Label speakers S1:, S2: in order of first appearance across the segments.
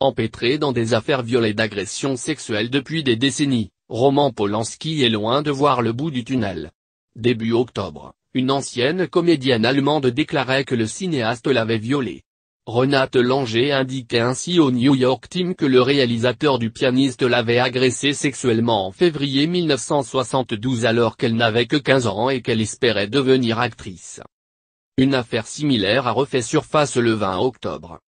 S1: Empêtré dans des affaires violées d'agressions sexuelles depuis des décennies, Roman Polanski est loin de voir le bout du tunnel. Début octobre, une ancienne comédienne allemande déclarait que le cinéaste l'avait violée. Renate Langer indiquait ainsi au New York Times que le réalisateur du pianiste l'avait agressée sexuellement en février 1972 alors qu'elle n'avait que 15 ans et qu'elle espérait devenir actrice. Une affaire similaire a refait surface le 20 octobre.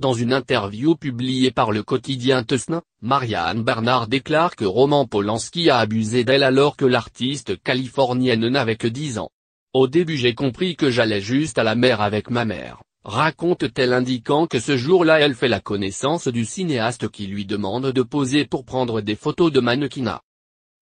S1: Dans une interview publiée par le quotidien Tessin, Marianne Bernard déclare que Roman Polanski a abusé d'elle alors que l'artiste californienne n'avait que 10 ans. Au début j'ai compris que j'allais juste à la mer avec ma mère, raconte-t-elle indiquant que ce jour-là elle fait la connaissance du cinéaste qui lui demande de poser pour prendre des photos de mannequinat.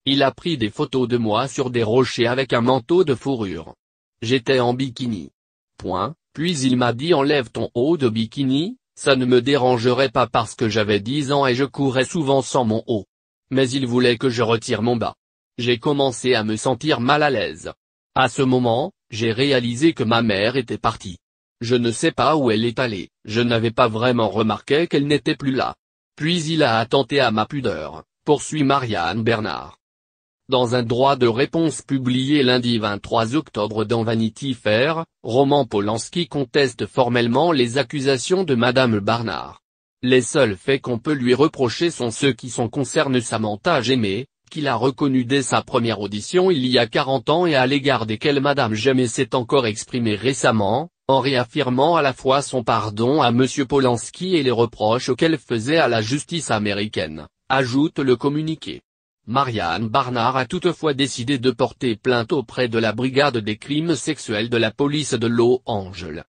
S1: Il a pris des photos de moi sur des rochers avec un manteau de fourrure. J'étais en bikini. Point, puis il m'a dit enlève ton haut de bikini, ça ne me dérangerait pas parce que j'avais dix ans et je courais souvent sans mon haut. Mais il voulait que je retire mon bas. J'ai commencé à me sentir mal à l'aise. À ce moment, j'ai réalisé que ma mère était partie. Je ne sais pas où elle est allée, je n'avais pas vraiment remarqué qu'elle n'était plus là. Puis il a attenté à ma pudeur, poursuit Marianne Bernard dans un droit de réponse publié lundi 23 octobre dans Vanity Fair, Roman Polanski conteste formellement les accusations de Madame Barnard. Les seuls faits qu'on peut lui reprocher sont ceux qui sont concernés Samantha Jemé, qu'il a reconnu dès sa première audition il y a 40 ans et à l'égard desquels Madame Jamais s'est encore exprimée récemment, en réaffirmant à la fois son pardon à M. Polanski et les reproches qu'elle faisait à la justice américaine, ajoute le communiqué. Marianne Barnard a toutefois décidé de porter plainte auprès de la brigade des crimes sexuels de la police de Los Angeles,